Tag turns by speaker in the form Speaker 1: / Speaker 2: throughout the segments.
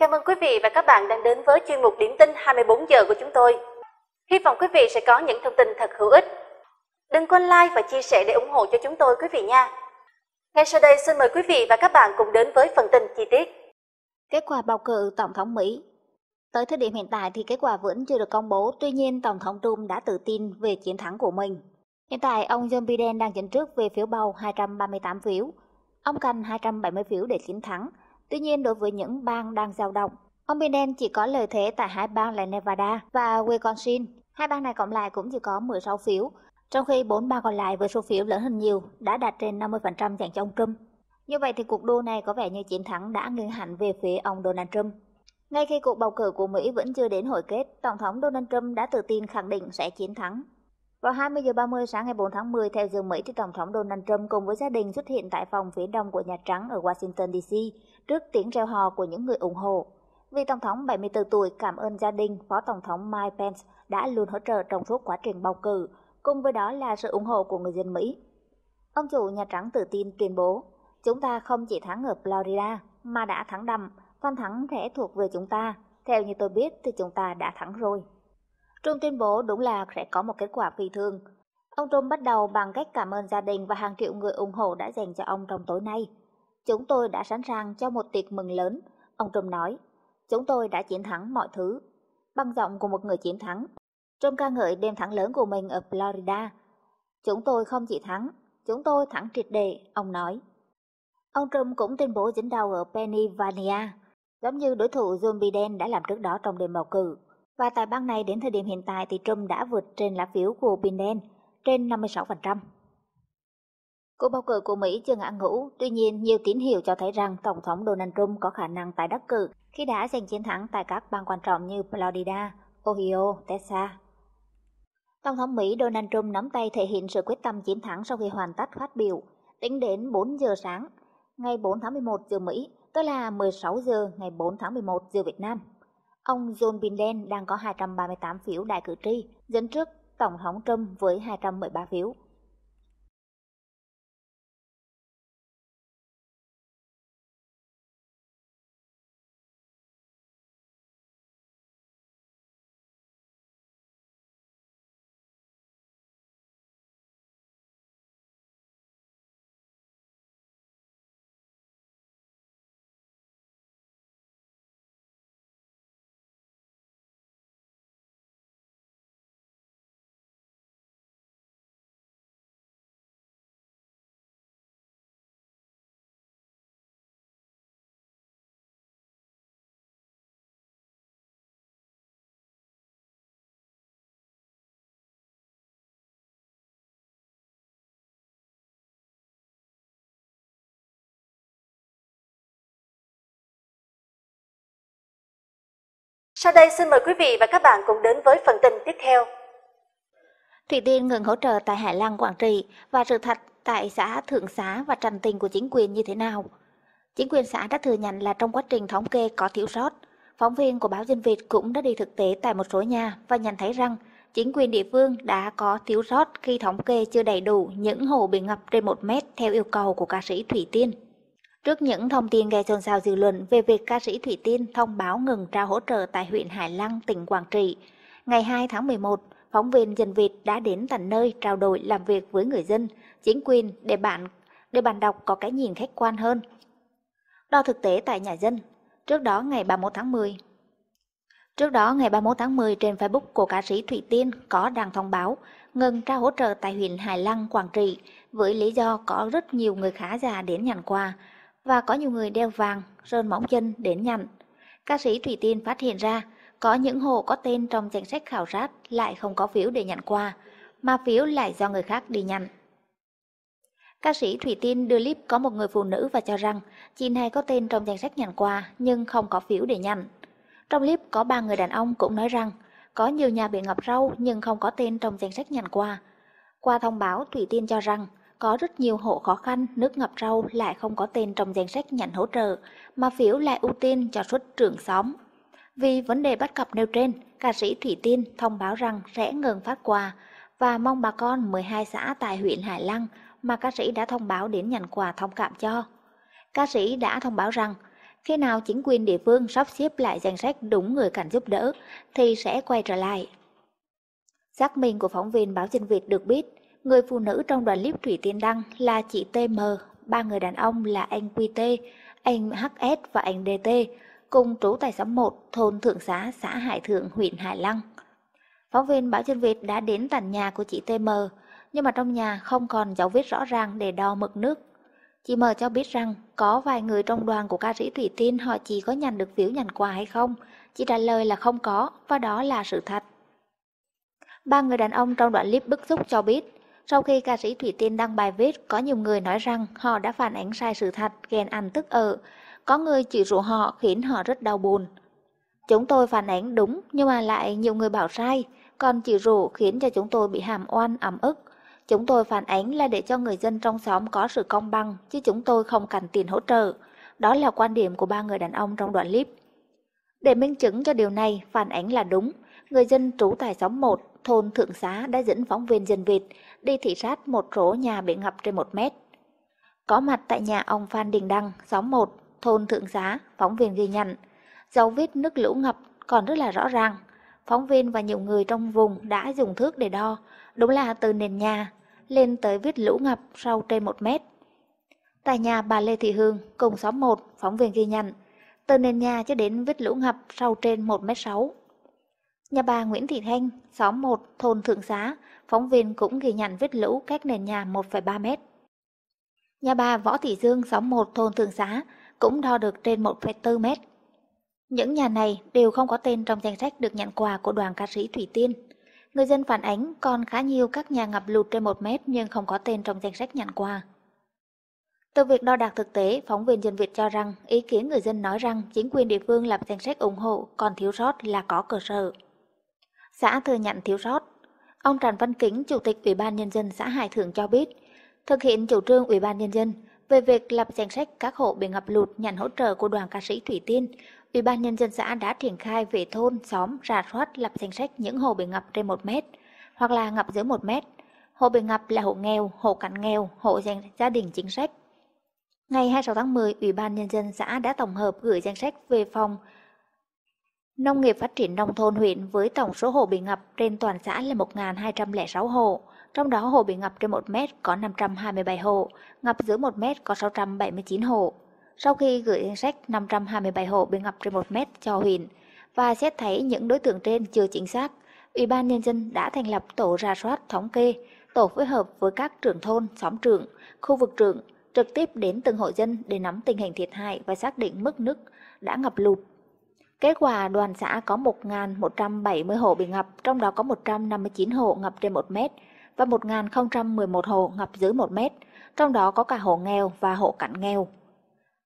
Speaker 1: Chào mừng quý vị và các bạn đang đến với chuyên mục điểm tin 24 giờ của chúng tôi. Hy vọng quý vị sẽ có những thông tin thật hữu ích. Đừng quên like và chia sẻ để ủng hộ cho chúng tôi quý vị nha. Ngay sau đây xin mời quý vị và các bạn cùng đến với phần tin chi tiết. Kết quả bầu cử Tổng thống Mỹ Tới thời điểm hiện tại thì kết quả vẫn chưa được công bố, tuy nhiên Tổng thống Trump đã tự tin về chiến thắng của mình. Hiện tại, ông Joe Biden đang dẫn trước về phiếu bầu 238 phiếu. Ông cần 270 phiếu để chiến thắng, Tuy nhiên đối với những bang đang dao động, ông Biden chỉ có lợi thế tại hai bang là Nevada và Wisconsin. Hai bang này cộng lại cũng chỉ có 16 phiếu, trong khi bốn bang còn lại với số phiếu lớn hơn nhiều đã đạt trên 50% dành cho ông Trump. Như vậy thì cuộc đua này có vẻ như chiến thắng đã nghiêng hẳn về phía ông Donald Trump. Ngay khi cuộc bầu cử của Mỹ vẫn chưa đến hồi kết, Tổng thống Donald Trump đã tự tin khẳng định sẽ chiến thắng. Vào 20 giờ 30 sáng ngày 4 tháng 10 theo giờ Mỹ thì Tổng thống Donald Trump cùng với gia đình xuất hiện tại phòng phía đông của Nhà Trắng ở Washington DC trước tiếng reo hò của những người ủng hộ. Vị Tổng thống 74 tuổi cảm ơn gia đình, Phó Tổng thống Mike Pence đã luôn hỗ trợ trong suốt quá trình bầu cử, cùng với đó là sự ủng hộ của người dân Mỹ. Ông chủ Nhà Trắng tự tin tuyên bố, chúng ta không chỉ thắng ở Florida mà đã thắng đậm, toàn thắng sẽ thuộc về chúng ta. Theo như tôi biết thì chúng ta đã thắng rồi. Trung tuyên bố đúng là sẽ có một kết quả phi thường. Ông Trung bắt đầu bằng cách cảm ơn gia đình và hàng triệu người ủng hộ đã dành cho ông trong tối nay. Chúng tôi đã sẵn sàng cho một tiệc mừng lớn, ông Trung nói. Chúng tôi đã chiến thắng mọi thứ. Bằng giọng của một người chiến thắng, Trung ca ngợi đêm thắng lớn của mình ở Florida. Chúng tôi không chỉ thắng, chúng tôi thắng triệt đề, ông nói. Ông Trump cũng tuyên bố dính đầu ở Pennsylvania, giống như đối thủ John Biden đã làm trước đó trong đêm bầu cử. Và tại bang này đến thời điểm hiện tại thì Trump đã vượt trên lá phiếu của Biden trên 56%. Cuộc bầu cử của Mỹ chưa ngã ngũ, tuy nhiên nhiều tín hiệu cho thấy rằng Tổng thống Donald Trump có khả năng tái đắc cử khi đã giành chiến thắng tại các bang quan trọng như Florida, Ohio, Texas. Tổng thống Mỹ Donald Trump nắm tay thể hiện sự quyết tâm chiến thắng sau khi hoàn tất phát biểu. Tính đến 4 giờ sáng, ngày 4 tháng 11 giờ Mỹ, tức là 16 giờ ngày 4 tháng 11 giờ Việt Nam. Ông John Biden đang có 238 phiếu đại cử tri, dẫn trước Tổng thống Trump với 213 phiếu. Sau đây xin mời quý vị và các bạn cùng đến với phần tin tiếp theo. Thủy Tiên ngừng hỗ trợ tại Hải Lăng Quảng Trị và sự thật tại xã Thượng Xá và Trần Tình của chính quyền như thế nào. Chính quyền xã đã thừa nhận là trong quá trình thống kê có thiếu sót. Phóng viên của báo Dân Việt cũng đã đi thực tế tại một số nhà và nhận thấy rằng chính quyền địa phương đã có thiếu sót khi thống kê chưa đầy đủ những hồ bị ngập trên 1 mét theo yêu cầu của ca sĩ Thủy Tiên. Trước những thông tin gây xôn xao dư luận về việc ca sĩ Thủy Tiên thông báo ngừng trao hỗ trợ tại huyện Hải Lăng, tỉnh Quảng Trị, ngày 2 tháng 11, phóng viên Dân Việt đã đến tận nơi trao đổi làm việc với người dân, chính quyền để bạn để bạn đọc có cái nhìn khách quan hơn. Đo thực tế tại nhà dân, trước đó ngày 31 tháng 10. Trước đó ngày 31 tháng 10 trên Facebook của ca sĩ Thủy Tiên có đăng thông báo ngừng trao hỗ trợ tại huyện Hải Lăng, Quảng Trị với lý do có rất nhiều người khá già đến nhận quà và có nhiều người đeo vàng, sơn móng chân đến nhằn. Ca sĩ Thủy Tiên phát hiện ra có những hộ có tên trong danh sách khảo sát lại không có phiếu để nhận quà, mà phiếu lại do người khác đi nhận. Ca sĩ Thủy Tiên đưa clip có một người phụ nữ và cho rằng chị này có tên trong danh sách nhận quà nhưng không có phiếu để nhận. Trong clip có ba người đàn ông cũng nói rằng có nhiều nhà bị ngập rau nhưng không có tên trong danh sách nhận quà. Qua thông báo Thủy Tiên cho rằng có rất nhiều hộ khó khăn, nước ngập rau lại không có tên trong danh sách nhận hỗ trợ, mà phiếu lại ưu tiên cho xuất trưởng xóm. Vì vấn đề bất cập nêu trên, ca sĩ Thủy Tiên thông báo rằng sẽ ngừng phát quà và mong bà con 12 xã tại huyện Hải Lăng mà ca sĩ đã thông báo đến nhận quà thông cảm cho. Ca sĩ đã thông báo rằng khi nào chính quyền địa phương sắp xếp lại danh sách đúng người cần giúp đỡ thì sẽ quay trở lại. Xác minh của phóng viên báo Dân Việt được biết, Người phụ nữ trong đoạn clip Thủy Tiên đăng là chị TM, ba người đàn ông là anh QT, anh HS và anh DT, cùng trú tại xóm 1, thôn Thượng Xá, xã Hải Thượng, huyện Hải Lăng. Phóng viên báo chân Việt đã đến tận nhà của chị TM, nhưng mà trong nhà không còn dấu vết rõ ràng để đo mực nước. Chị M cho biết rằng có vài người trong đoàn của ca sĩ Thủy Tiên họ chỉ có nhận được phiếu nhận quà hay không. Chị trả lời là không có và đó là sự thật. Ba người đàn ông trong đoạn clip bức xúc cho biết sau khi ca sĩ Thủy Tiên đăng bài viết, có nhiều người nói rằng họ đã phản ánh sai sự thật, ghen ăn tức ở. Có người chỉ rủ họ khiến họ rất đau buồn. Chúng tôi phản ánh đúng nhưng mà lại nhiều người bảo sai, còn chỉ rủ khiến cho chúng tôi bị hàm oan ẩm ức. Chúng tôi phản ánh là để cho người dân trong xóm có sự công bằng, chứ chúng tôi không cần tiền hỗ trợ. Đó là quan điểm của ba người đàn ông trong đoạn clip. Để minh chứng cho điều này, phản ánh là đúng. Người dân trú tại xóm 1, thôn Thượng Xá đã dẫn phóng viên dân Việt đi thị sát một số nhà bị ngập trên một mét. Có mặt tại nhà ông Phan Đình Đăng, xóm 1, thôn Thượng Giá, phóng viên ghi nhận. Dấu vết nước lũ ngập còn rất là rõ ràng. Phóng viên và nhiều người trong vùng đã dùng thước để đo, đúng là từ nền nhà lên tới vết lũ ngập sâu trên một mét. Tại nhà bà Lê Thị Hương, cùng xóm 1, phóng viên ghi nhận, từ nền nhà cho đến vết lũ ngập sâu trên 1 mét 6. Nhà bà Nguyễn Thị Thanh, xóm 1, thôn Thượng Xá, phóng viên cũng ghi nhận vết lũ cách nền nhà 1,3 mét. Nhà bà Võ Thị Dương, xóm 1, thôn Thượng Xá, cũng đo được trên 1,4 mét. Những nhà này đều không có tên trong danh sách được nhận quà của đoàn ca sĩ Thủy Tiên. Người dân phản ánh còn khá nhiều các nhà ngập lụt trên 1 mét nhưng không có tên trong danh sách nhận quà. Từ việc đo đạc thực tế, phóng viên dân Việt cho rằng ý kiến người dân nói rằng chính quyền địa phương lập danh sách ủng hộ còn thiếu sót là có cơ sở xã thừa nhận thiếu sót. Ông Trần Văn Kính, Chủ tịch Ủy ban Nhân dân xã Hải Thượng cho biết, thực hiện chủ trương Ủy ban Nhân dân về việc lập danh sách các hộ bị ngập lụt nhận hỗ trợ của đoàn ca sĩ Thủy Tiên, Ủy ban Nhân dân xã đã triển khai về thôn, xóm, rà soát lập danh sách những hộ bị ngập trên 1 mét hoặc là ngập dưới 1 mét. Hộ bị ngập là hộ nghèo, hộ cận nghèo, hộ gia đình chính sách. Ngày 26 tháng 10, Ủy ban Nhân dân xã đã tổng hợp gửi danh sách về phòng Nông nghiệp phát triển nông thôn huyện với tổng số hồ bị ngập trên toàn xã là 1.206 hồ, trong đó hồ bị ngập trên 1 mét có 527 hồ, ngập dưới 1 mét có 679 hồ. Sau khi gửi danh sách 527 hồ bị ngập trên 1 mét cho huyện và xét thấy những đối tượng trên chưa chính xác, Ủy ban Nhân dân đã thành lập tổ ra soát thống kê, tổ phối hợp với các trưởng thôn, xóm trưởng, khu vực trưởng, trực tiếp đến từng hộ dân để nắm tình hình thiệt hại và xác định mức nước đã ngập lụt Kết quả đoàn xã có 1.170 hộ bị ngập, trong đó có 159 hộ ngập trên 1 mét và 1.011 hộ ngập dưới 1 mét, trong đó có cả hộ nghèo và hộ cận nghèo.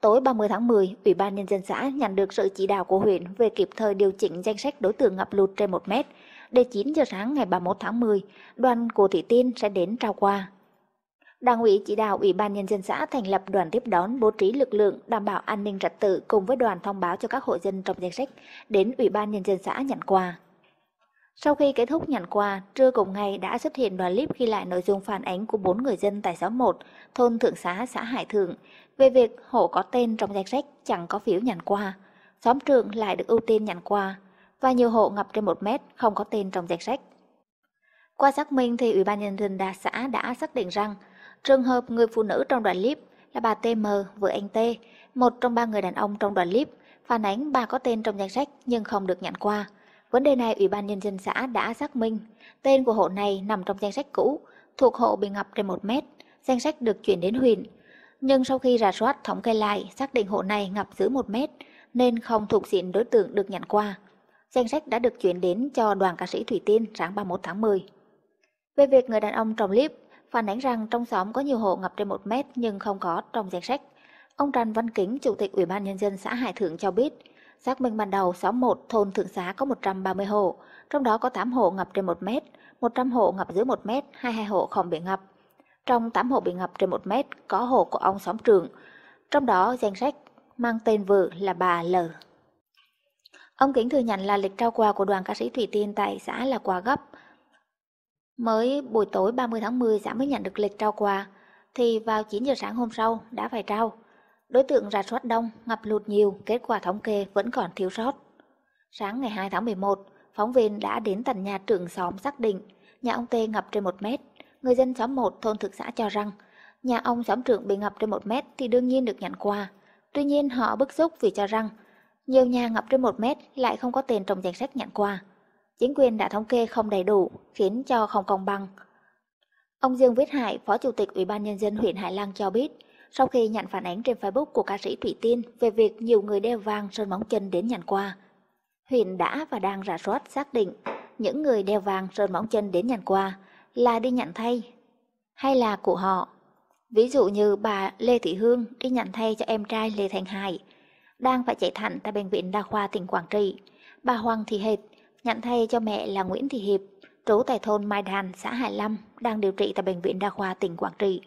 Speaker 1: Tối 30 tháng 10, Ủy ban Nhân dân xã nhận được sự chỉ đạo của huyện về kịp thời điều chỉnh danh sách đối tượng ngập lụt trên 1 mét. Đến 9 giờ sáng ngày 31 tháng 10, đoàn của Thị Tiên sẽ đến trao quà. Đảng ủy chỉ đạo Ủy ban Nhân dân xã thành lập đoàn tiếp đón bố trí lực lượng đảm bảo an ninh trật tự cùng với đoàn thông báo cho các hộ dân trong danh sách đến Ủy ban Nhân dân xã nhận quà. Sau khi kết thúc nhận quà, trưa cùng ngày đã xuất hiện đoạn clip ghi lại nội dung phản ánh của bốn người dân tại xóm 1, thôn Thượng Xá, xã Hải Thượng về việc hộ có tên trong danh sách chẳng có phiếu nhận quà, xóm trưởng lại được ưu tiên nhận quà và nhiều hộ ngập trên 1 mét không có tên trong danh sách. Qua xác minh thì Ủy ban nhân dân đa xã đã xác định rằng Trường hợp người phụ nữ trong đoạn clip là bà T.M vợ anh T, một trong ba người đàn ông trong đoạn clip, phản ánh bà có tên trong danh sách nhưng không được nhận qua. Vấn đề này Ủy ban Nhân dân xã đã xác minh, tên của hộ này nằm trong danh sách cũ, thuộc hộ bị ngập trên 1 mét, danh sách được chuyển đến huyện. Nhưng sau khi rà soát thống kê lại, xác định hộ này ngập dưới 1 mét, nên không thuộc diện đối tượng được nhận qua. Danh sách đã được chuyển đến cho đoàn ca sĩ Thủy Tiên sáng 31 tháng 10. Về việc người đàn ông trong clip phản ánh rằng trong xóm có nhiều hộ ngập trên 1 mét nhưng không có trong danh sách. Ông Trần Văn Kính, Chủ tịch Ủy ban Nhân dân xã Hải Thượng cho biết, xác minh ban đầu xóm 1 thôn Thượng Xá có 130 hộ, trong đó có 8 hộ ngập trên 1 mét, 100 hộ ngập dưới 1 mét, 22 hộ không bị ngập. Trong 8 hộ bị ngập trên 1 mét có hộ của ông xóm trưởng, trong đó danh sách mang tên vợ là bà L. Ông Kính thừa nhận là lịch trao quà của đoàn ca sĩ Thủy Tiên tại xã là quà gấp, Mới buổi tối 30 tháng 10 xã mới nhận được lịch trao quà, thì vào 9 giờ sáng hôm sau đã phải trao. Đối tượng rà soát đông, ngập lụt nhiều, kết quả thống kê vẫn còn thiếu sót. Sáng ngày 2 tháng 11, phóng viên đã đến tận nhà trưởng xóm xác định nhà ông Tê ngập trên 1 mét. Người dân xóm 1 thôn thực xã cho rằng nhà ông xóm trưởng bị ngập trên 1 mét thì đương nhiên được nhận quà. Tuy nhiên họ bức xúc vì cho rằng nhiều nhà ngập trên 1 mét lại không có tiền trong danh sách nhận quà chính quyền đã thống kê không đầy đủ, khiến cho không công bằng. Ông Dương Viết Hải, Phó Chủ tịch Ủy ban Nhân dân huyện Hải Lăng cho biết, sau khi nhận phản ánh trên Facebook của ca sĩ Thủy Tiên về việc nhiều người đeo vàng sơn móng chân đến nhận quà, huyện đã và đang rà soát xác định những người đeo vàng sơn móng chân đến nhận quà là đi nhận thay hay là của họ. Ví dụ như bà Lê Thị Hương đi nhận thay cho em trai Lê Thành Hải, đang phải chạy thẳng tại Bệnh viện Đa khoa tỉnh Quảng Trị. Bà Hoàng Thị Hệt nhận thay cho mẹ là Nguyễn Thị Hiệp, trú tại thôn Mai Đàn, xã Hải Lâm, đang điều trị tại Bệnh viện Đa khoa tỉnh Quảng Trị.